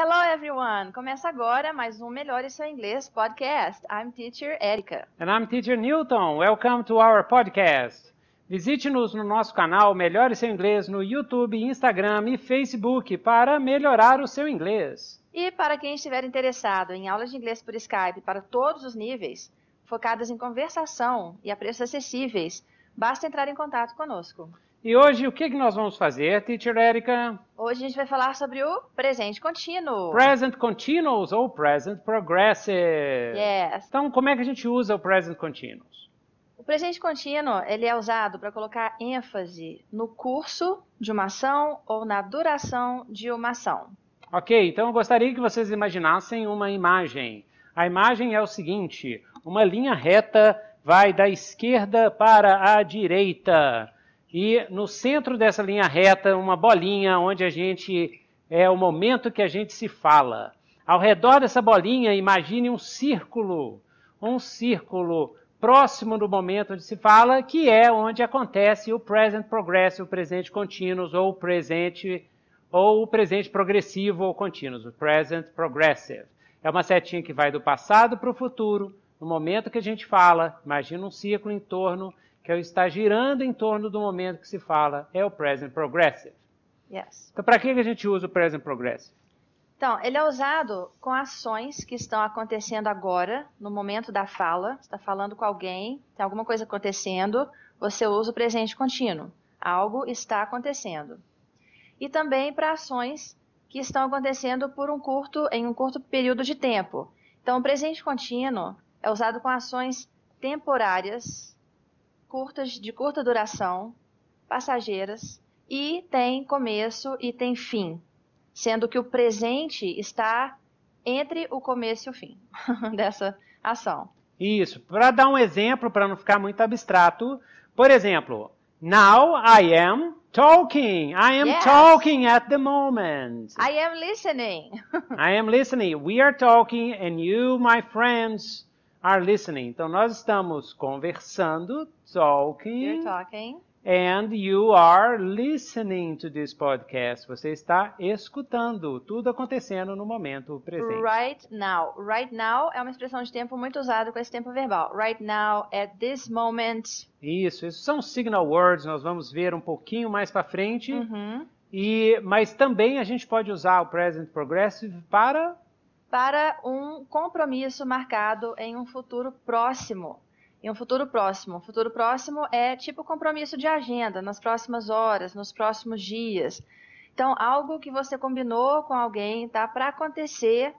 Hello everyone! Começa agora mais um Melhore Seu Inglês podcast. I'm teacher Erica. And I'm teacher Newton. Welcome to our podcast. Visite-nos no nosso canal Melhore Seu Inglês no YouTube, Instagram e Facebook para melhorar o seu inglês. E para quem estiver interessado em aulas de inglês por Skype para todos os níveis, focadas em conversação e a preços acessíveis, basta entrar em contato conosco. E hoje o que, que nós vamos fazer, teacher Erika? Hoje a gente vai falar sobre o presente contínuo. Present continuous ou present progressive. Yes. Então, como é que a gente usa o present continuous? O presente contínuo, ele é usado para colocar ênfase no curso de uma ação ou na duração de uma ação. Ok, então eu gostaria que vocês imaginassem uma imagem. A imagem é o seguinte, uma linha reta vai da esquerda para a direita e no centro dessa linha reta, uma bolinha onde a gente é o momento que a gente se fala. Ao redor dessa bolinha, imagine um círculo, um círculo próximo do momento onde se fala, que é onde acontece o present progressive, o presente contínuo ou o presente ou o presente progressivo ou contínuo, o present progressive. É uma setinha que vai do passado para o futuro, no momento que a gente fala, imagina um círculo em torno que é o estar girando em torno do momento que se fala, é o present progressive. Yes. Então, para que a gente usa o present progressive? Então, ele é usado com ações que estão acontecendo agora, no momento da fala. Você está falando com alguém, tem alguma coisa acontecendo, você usa o presente contínuo. Algo está acontecendo. E também para ações que estão acontecendo por um curto, em um curto período de tempo. Então, o presente contínuo é usado com ações temporárias curtas de curta duração, passageiras, e tem começo e tem fim, sendo que o presente está entre o começo e o fim dessa ação. Isso. Para dar um exemplo, para não ficar muito abstrato, por exemplo, now I am talking. I am yes. talking at the moment. I am listening. I am listening. We are talking and you, my friends, are listening. Então nós estamos conversando, talking. You're talking. And you are listening to this podcast. Você está escutando tudo acontecendo no momento presente. Right now. Right now é uma expressão de tempo muito usada com esse tempo verbal. Right now, at this moment. Isso, isso são signal words. Nós vamos ver um pouquinho mais para frente. Uhum. E, mas também a gente pode usar o present progressive para para um compromisso marcado em um futuro próximo em um futuro próximo. futuro próximo é tipo compromisso de agenda, nas próximas horas, nos próximos dias. Então, algo que você combinou com alguém, tá? Para acontecer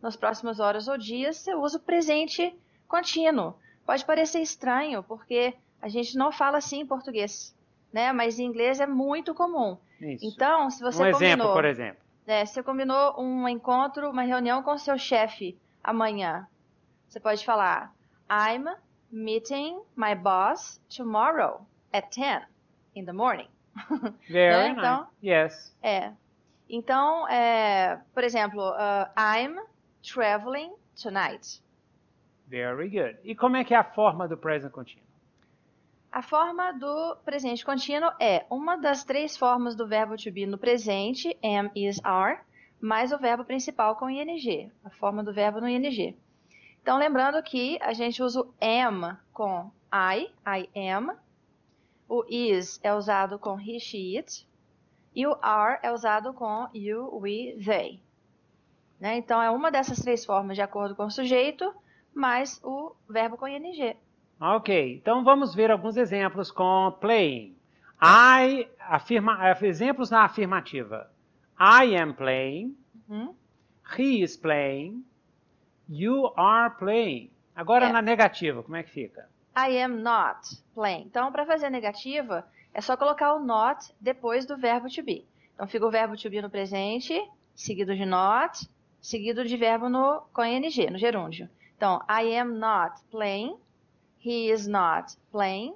nas próximas horas ou dias, você usa o presente contínuo. Pode parecer estranho, porque a gente não fala assim em português, né? Mas em inglês é muito comum. Isso. Então, se você um combinou, exemplo, por exemplo, né, você combinou um encontro, uma reunião com seu chefe amanhã, você pode falar I'm meeting my boss tomorrow at 10 in the morning. Very né? então, nice. Yes. É. Então, é, por exemplo, uh, I'm traveling tonight. Very good. E como é que é a forma do present contínuo? A forma do presente contínuo é uma das três formas do verbo to be no presente, am, is, are, mais o verbo principal com ing, a forma do verbo no ing. Então, lembrando que a gente usa o am com I, I am. O is é usado com he, she, it. E o are é usado com you, we, they. Né? Então, é uma dessas três formas de acordo com o sujeito, mais o verbo com ing. Ok, então vamos ver alguns exemplos com playing. I, afirma, exemplos na afirmativa. I am playing. Uhum. He is playing. You are playing. Agora é. na negativa, como é que fica? I am not playing. Então, para fazer a negativa, é só colocar o not depois do verbo to be. Então, fica o verbo to be no presente, seguido de not, seguido de verbo no, com ing, no gerúndio. Então, I am not playing, he is not playing,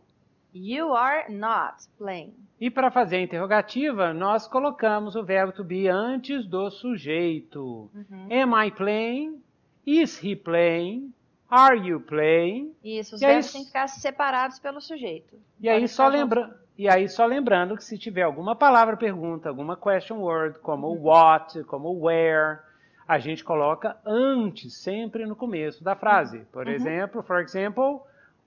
you are not playing. E para fazer a interrogativa, nós colocamos o verbo to be antes do sujeito. Uhum. Am I playing? Is he playing? Are you playing? Isso, os e verbos aí, têm que ficar separados pelo sujeito. E aí, só lembra, e aí só lembrando que se tiver alguma palavra pergunta, alguma question word, como uhum. what, como where, a gente coloca antes, sempre no começo da frase. Uhum. Por uhum. exemplo, for example,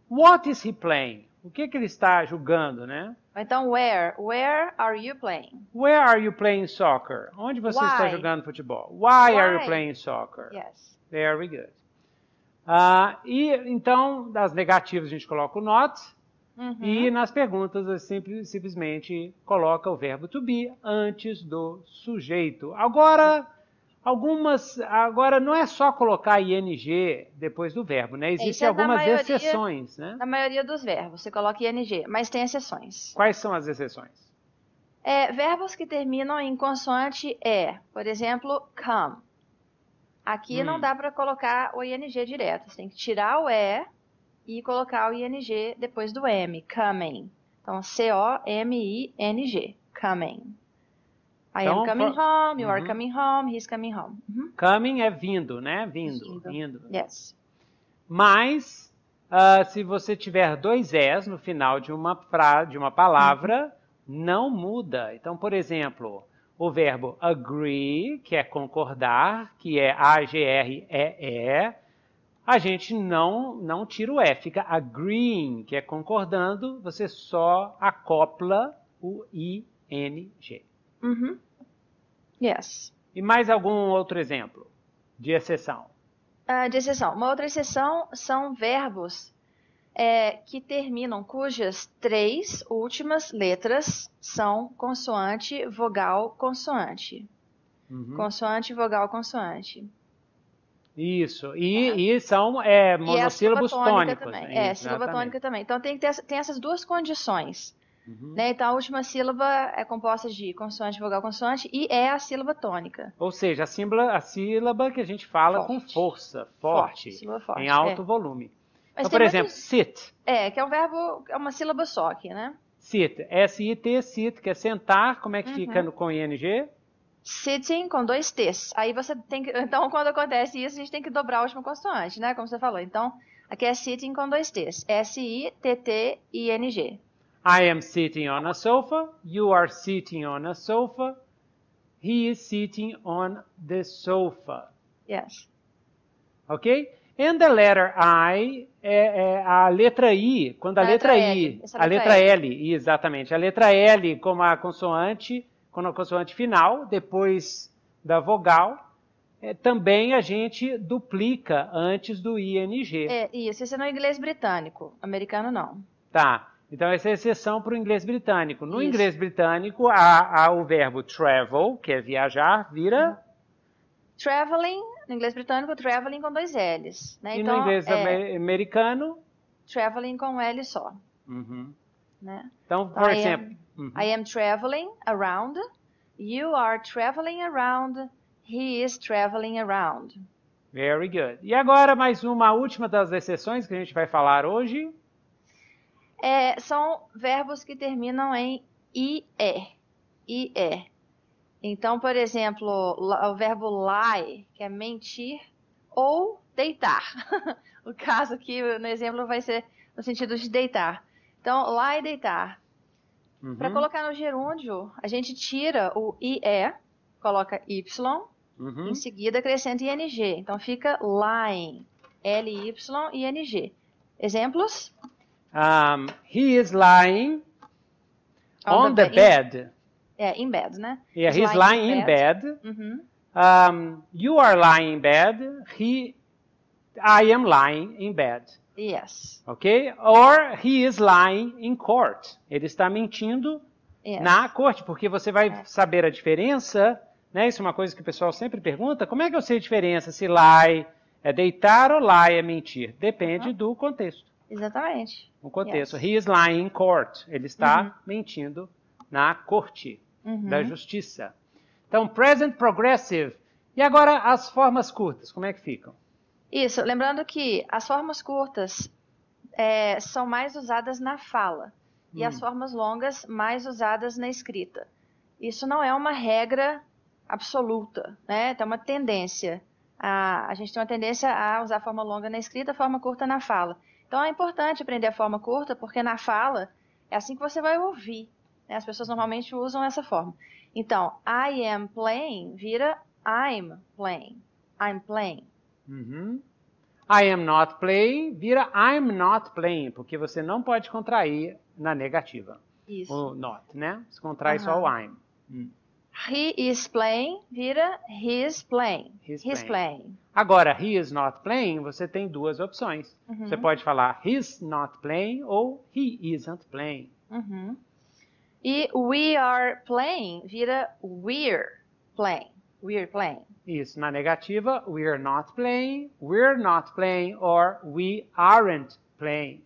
what is he playing? O que, que ele está jogando, né? Então, where? Where are you playing? Where are you playing soccer? Onde você Why? está jogando futebol? Why, Why, are you playing soccer? Yes. Very good. Ah, e então, das negativas a gente coloca o not. Uhum. E nas perguntas simples, simplesmente coloca o verbo to be antes do sujeito. Agora, algumas. Agora não é só colocar ing depois do verbo, né? Existem é algumas maioria, exceções, né? Na maioria dos verbos, você coloca ing, mas tem exceções. Quais são as exceções? É, verbos que terminam em consoante é, por exemplo, come. Aqui hum. não dá para colocar o ING direto. Você tem que tirar o E e colocar o ING depois do M, coming. Então, C-O-M-I-N-G, coming. I então, am coming pro... home, you uhum. are coming home, he's coming home. Uhum. Coming é vindo, né? Vindo, vindo. vindo. Yes. Mas, uh, se você tiver dois S no final de uma, pra... de uma palavra, uhum. não muda. Então, por exemplo, o verbo agree, que é concordar, que é A-G-R-E-E, a gente não, não tira o E, fica agreeing, que é concordando, você só acopla o I-N-G. Uhum. Yes. E mais algum outro exemplo de exceção? Uh, de exceção. Uma outra exceção são verbos é, que terminam, cujas três últimas letras são consoante, vogal, consoante. Uhum. Consoante, vogal, consoante. Isso. E, é. e são é, é monossílabos e tônicos. Também. é, sílaba tônica também. Então tem, que ter, tem essas duas condições. Uhum. Né? Então a última sílaba é composta de consoante, vogal, consoante e é a sílaba tônica. Ou seja, a sílaba, a sílaba que a gente fala forte. com força, forte, forte em alto é. volume. Então, por exemplo, sit. É, que é um verbo, é uma sílaba só aqui, né? Sit. S-I-T, sit, que é sentar. Como é que uhum. fica com ING? Sitting com dois T's. Aí você tem que. Então, quando acontece isso, a gente tem que dobrar a última consoante, né? Como você falou. Então, aqui é sitting com dois T's. S-I-T-T-I-N-G. I am sitting on a sofa. You are sitting on a sofa. He is sitting on the sofa. Yes. Ok? And the letter I é, é a letra I, quando a, a letra, letra, I, a letra, letra L. L, exatamente, a letra L como a consoante, como a consoante final, depois da vogal, é, também a gente duplica antes do ING. É, isso, esse é no inglês britânico, americano não. Tá, então essa é a exceção para o inglês britânico. No isso. inglês britânico, há, há, o verbo travel, que é viajar, vira... Traveling no inglês britânico, traveling com dois L's. Né? E então, no inglês é, americano? Traveling com um L só. Uhum. Né? Então, então por então, exemplo... I am, uhum. I am traveling around. You are traveling around. He is traveling around. Very good. E agora, mais uma última das exceções que a gente vai falar hoje. É, são verbos que terminam em IE. IE. Então, por exemplo, o verbo lie, que é mentir, ou deitar. o caso aqui, no exemplo, vai ser no sentido de deitar. Então, lie, deitar. Uhum. Para colocar no gerúndio, a gente tira o IE, coloca Y, uhum. em seguida acrescenta ING. Então, fica lying. L-Y-I-N-G. Exemplos? Um, he is lying on, on the, the bed. É, in bed, né? Yeah, he's, lying, lying, in bed. bed. Uhum. Um, you are lying in bed. He, I am lying in bed. Yes. Ok? Or he is lying in court. Ele está mentindo yes. na corte, porque você vai saber a diferença, né? Isso é uma coisa que o pessoal sempre pergunta. Como é que eu sei a diferença se lie é deitar ou lie é mentir? Depende uhum. do contexto. Exatamente. O contexto. Yes. He is lying in court. Ele está uhum. mentindo na corte uhum. da justiça. Então, present progressive. E agora as formas curtas, como é que ficam? Isso, lembrando que as formas curtas é, são mais usadas na fala hum. e as hum. formas longas mais usadas na escrita. Isso não é uma regra absoluta, né? é uma tendência. A, a gente tem uma tendência a usar a forma longa na escrita, a forma curta na fala. Então, é importante aprender a forma curta, porque na fala é assim que você vai ouvir. Né? As pessoas normalmente usam essa forma. Então, I am playing vira I'm playing. I'm playing. Uhum. I am not playing vira I'm not playing, porque você não pode contrair na negativa. Isso. O not, né? Se contrai uhum. só o I'm. Hum. He is playing vira He's playing. He's, He's playing. playing. Agora, he is not playing, você tem duas opções. Uhum. Você pode falar he's not playing ou he isn't playing. Uhum. E we are playing vira we're playing. We're playing. Isso, na negativa, we're not playing, we're not playing, or we aren't playing.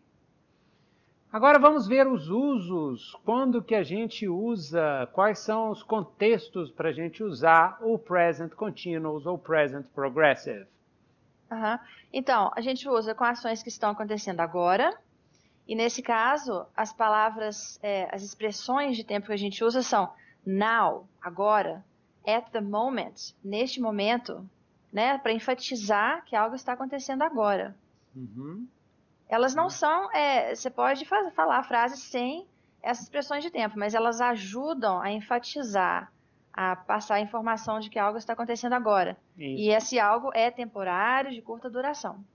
Agora vamos ver os usos, quando que a gente usa, quais são os contextos para a gente usar o present continuous ou present progressive. Uhum. Então, a gente usa com ações que estão acontecendo agora, e nesse caso, as palavras, é, as expressões de tempo que a gente usa são now, agora, at the moment, neste momento, né, para enfatizar que algo está acontecendo agora. Uhum. Elas não são, é, você pode fazer, falar frases sem essas expressões de tempo, mas elas ajudam a enfatizar, a passar a informação de que algo está acontecendo agora. Isso. E esse algo é temporário, de curta duração.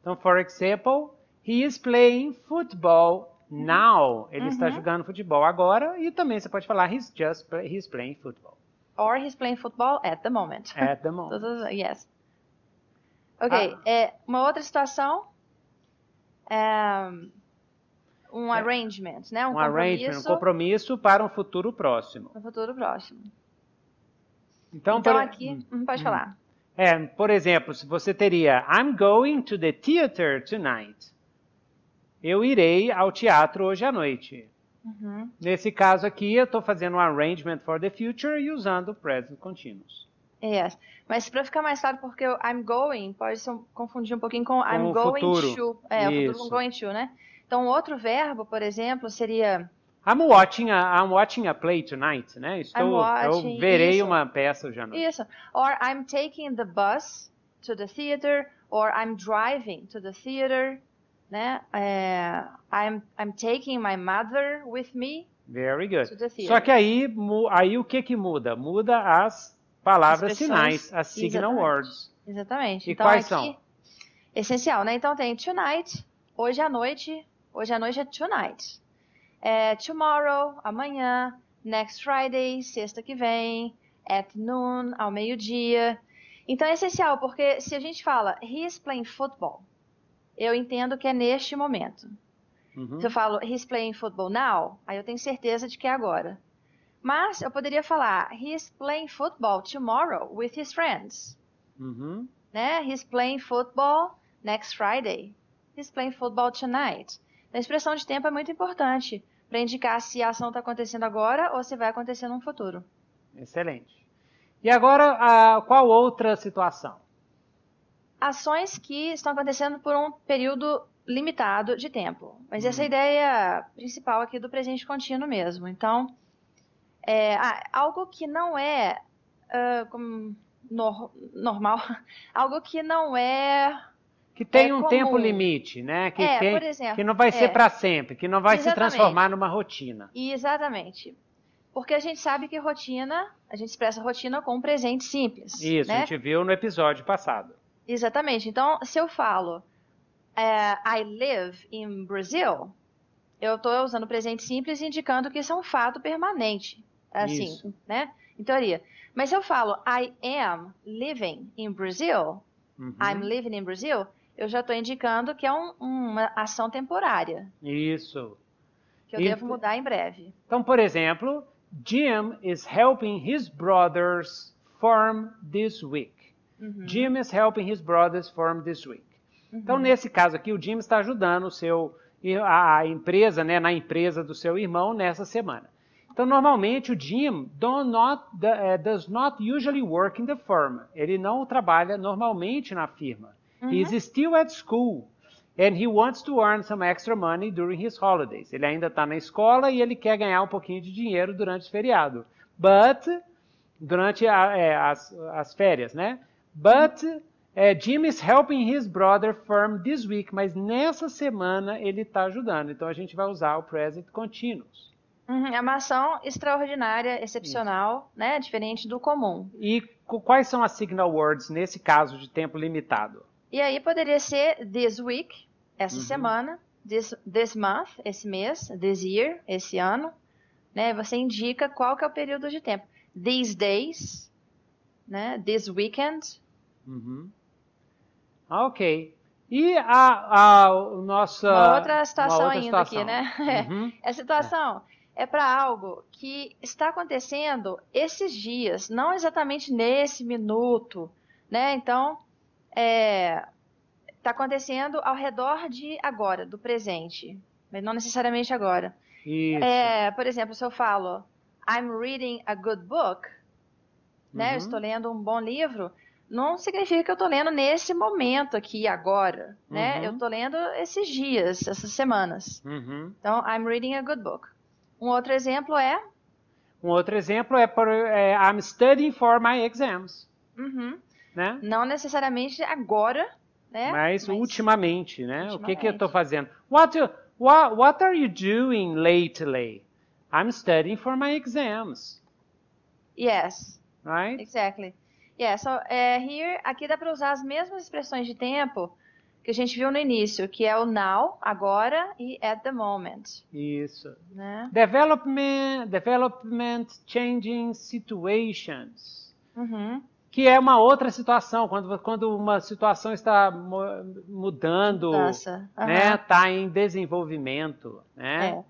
Então, for example, He is playing football now. Ele está uhum. jogando futebol agora. E também você pode falar he's just he's playing football. Or he's playing football at the moment. At the moment. yes. Ok. Ah. É, uma outra situação. É, um, um é. arrangement, né? Um, um arrangement, um compromisso para um futuro próximo. Um futuro próximo. Então, então aqui, hum, hum pode hum. falar. É, por exemplo, se você teria I'm going to the theater tonight eu irei ao teatro hoje à noite. Uhum. Nesse caso aqui, eu estou fazendo um arrangement for the future e usando o present continuous. Yes. Mas para ficar mais claro, porque o I'm going pode se confundir um pouquinho com, I'm going futuro. to. É, Isso. o futuro com going to, né? Então, outro verbo, por exemplo, seria I'm watching a, I'm watching a play tonight, né? Estou, watching, eu verei isso. uma peça hoje à noite. Isso. Or I'm taking the bus to the theater, or I'm driving to the theater né? É, I'm, I'm taking my mother with me. Very good. Só que aí, aí o que que muda? Muda as palavras as sinais, as signal exatamente. words. Exatamente. E então, quais aqui, são? Essencial, né? Então tem tonight, hoje à noite, hoje à noite é tonight. É, tomorrow, amanhã, next Friday, sexta que vem, at noon, ao meio-dia. Então é essencial, porque se a gente fala, he is playing football, eu entendo que é neste momento. Uhum. Se eu falo he's playing football now, aí eu tenho certeza de que é agora. Mas eu poderia falar he's playing football tomorrow with his friends. Uhum. Né? He's playing football next Friday. He's playing football tonight. a expressão de tempo é muito importante para indicar se a ação está acontecendo agora ou se vai acontecer no futuro. Excelente. E agora, a, qual outra situação? ações que estão acontecendo por um período limitado de tempo. Mas essa uhum. é a ideia principal aqui do presente contínuo mesmo. Então, é, ah, algo que não é uh, como, normal, algo que não é que tem é um comum. tempo limite, né? Que, é, tem, exemplo, que não vai é. ser para sempre, que não vai se transformar numa rotina. Exatamente. Porque a gente sabe que rotina, a gente expressa rotina com um presente simples. Isso, né? a gente viu no episódio passado. Exatamente. Então, se eu falo é, I live in Brazil, eu estou usando presente simples indicando que isso é um fato permanente. É assim, isso. né? Em teoria. Mas se eu falo I am living in Brazil, uhum. I'm living in Brazil, eu já estou indicando que é um, uma ação temporária. Isso. Que eu devo mudar em breve. Então, por exemplo, Jim is helping his brother's farm this week. Uhum. Jim is helping his brother's form this week. Uhum. Então, nesse caso aqui, o Jim está ajudando o seu, a empresa, né, na empresa do seu irmão nessa semana. Então, normalmente, o Jim not, eh, does not usually work in the firm. Ele não trabalha normalmente na firma. Uhum. He is still at school. And he wants to earn some extra money during his holidays. Ele ainda está na escola e ele quer ganhar um pouquinho de dinheiro durante o feriado. But, durante a, é, as, as férias, né? But é, Jim is helping his brother firm this week. Mas nessa semana ele está ajudando. Então a gente vai usar o present continuous. Uhum, é uma ação extraordinária, excepcional, né? Diferente do comum. E quais são as signal words nesse caso de tempo limitado? E aí poderia ser this week, essa uhum. semana, this, this month, esse mês, this year, esse ano. Né? Você indica qual que é o período de tempo. These days, né? This Weekend. Uhum. Ah, ok. E a, a nossa. Uma outra situação uma outra ainda situação. aqui, né? Uhum. É, a situação é, é para algo que está acontecendo esses dias, não exatamente nesse minuto, né? Então, é, está acontecendo ao redor de agora, do presente, mas não necessariamente agora. Isso. É, por exemplo, se eu falo I'm reading a good book, né? Uhum. Eu estou uhum. lendo um bom livro, não significa que eu estou lendo nesse momento aqui agora, né? Uhum. Eu estou lendo esses dias, essas semanas. Uhum. Então, I'm reading a good book. Um outro exemplo é? Um outro exemplo é, por, é I'm studying for my exams. Uhum. Né? Não necessariamente agora, né? Mas, Mas ultimamente, né? Ultimamente. O que, que eu estou fazendo? What, you, what, what are you doing lately? I'm studying for my exams. Yes right? Exactly. Yeah, so uh, here, aqui dá para usar as mesmas expressões de tempo que a gente viu no início, que é o now, agora, e at the moment. Isso. Né? Development, development changing situations. Uhum. Que é uma outra situação, quando, quando uma situação está mudando, Uhum. né? Está em desenvolvimento, né? É.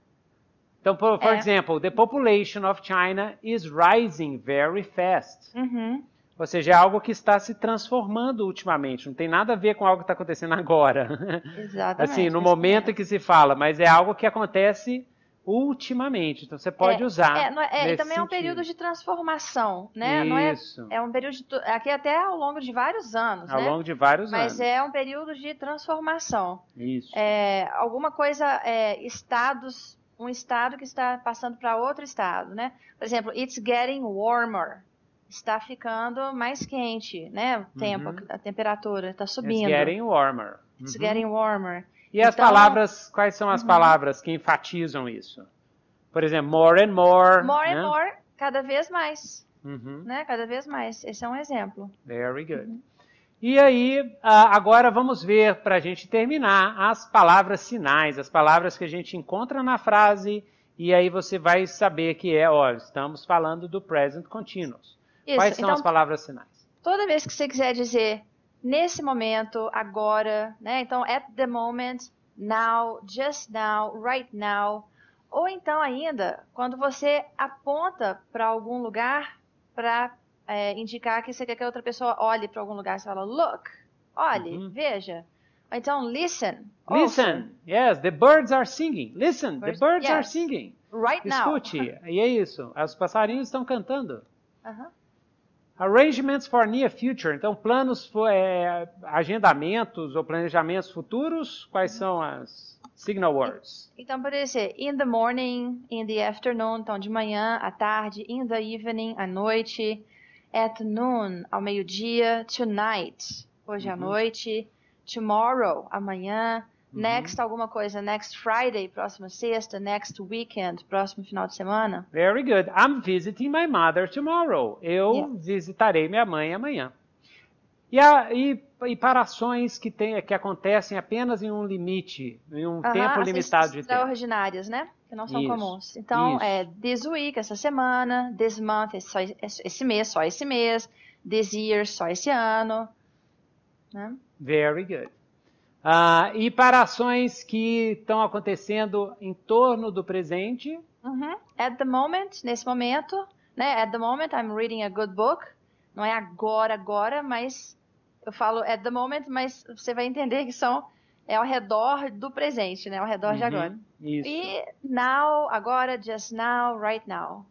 Então, por, exemplo, é. the population of China is rising very fast. Uhum. Ou seja, é algo que está se transformando ultimamente. Não tem nada a ver com algo que está acontecendo agora. Exatamente. assim, no momento em que se fala, mas é algo que acontece ultimamente. Então você pode é, usar. É, não, é, é e também é, né? é, é um período de transformação, né? Isso. Não é, é um período de, aqui até ao longo de vários anos. Ao né? longo de vários Mas anos. Mas é um período de transformação. Isso. É, alguma coisa, estados um estado que está passando para outro estado, né? Por exemplo, it's getting warmer. Está ficando mais quente, né? O uhum. tempo, uhum. a temperatura está subindo. It's getting warmer. Uhum. It's getting warmer. E então, as palavras, quais são as uhum. palavras que enfatizam isso? Por exemplo, more and more. More né? and more, cada vez mais. Uhum. Né? Cada vez mais. Esse é um exemplo. Very good. Uhum. E aí, ah, agora vamos ver, para a gente terminar, as palavras sinais, as palavras que a gente encontra na frase, e aí você vai saber que é, ó, estamos falando do present continuous. Isso. Quais são então, as palavras sinais? Toda vez que você quiser dizer nesse momento, agora, né? Então, at the moment, now, just now, right now. Ou então ainda, quando você aponta para algum lugar para é, indicar que você quer que a outra pessoa olhe para algum lugar. Você fala, look, olhe, uhum. veja. Ou então, listen. Listen, ouça. yes, the birds are singing. Listen, birds, the birds yes. are singing. Right now. Escute, e é isso. Os passarinhos estão cantando. Arrangements for near future. Então, planos, é, agendamentos ou planejamentos futuros, quais uhum. são as signal words? Então, poderia ser in the morning, in the afternoon, então de manhã, à tarde, in the evening, à noite at noon, ao meio-dia, tonight, hoje uhum. à noite, tomorrow, amanhã, uhum. next alguma coisa, next Friday, próxima sexta, next weekend, próximo final de semana. Very good. I'm visiting my mother tomorrow. Eu yeah. visitarei minha mãe amanhã. E, a, e, e, para ações que, tem, que acontecem apenas em um limite, em um uh -huh, tempo limitado de tempo. Extraordinárias, né? que não são Isso. comuns. Então, Isso. é this week, essa semana, this month, é esse, é esse mês, só esse mês, this year, só esse ano. Né? Very good. Ah, e para ações que estão acontecendo em torno do presente? Uhum. At the moment, nesse momento, né? At the moment, I'm reading a good book. Não é agora, agora, mas eu falo at the moment, mas você vai entender que são é ao redor do presente, né? Ao redor uhum, de agora. Isso. E now, agora, just now, right now.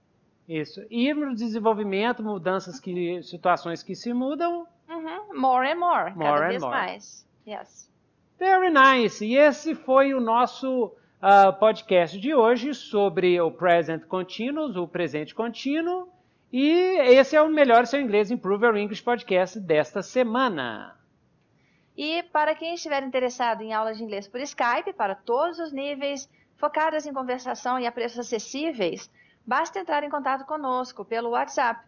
Isso. E no desenvolvimento, mudanças que, situações que se mudam. Uhum. More and more, more cada and vez more. mais. Yes. Very nice. E esse foi o nosso uh, podcast de hoje sobre o present continuous, o presente contínuo. E esse é o Melhor Seu Inglês Improve Your English podcast desta semana. E para quem estiver interessado em aulas de inglês por Skype, para todos os níveis, focadas em conversação e a preços acessíveis, basta entrar em contato conosco pelo WhatsApp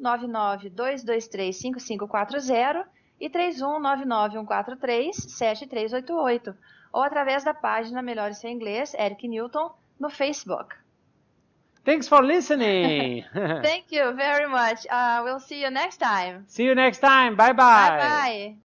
3199-223-5540 e 3199-143-7388, ou através da página Melhore Seu Inglês, Eric Newton, no Facebook. Thanks for listening. Thank you very much. Uh, we'll see you next time. See you next time. Bye bye. Bye bye.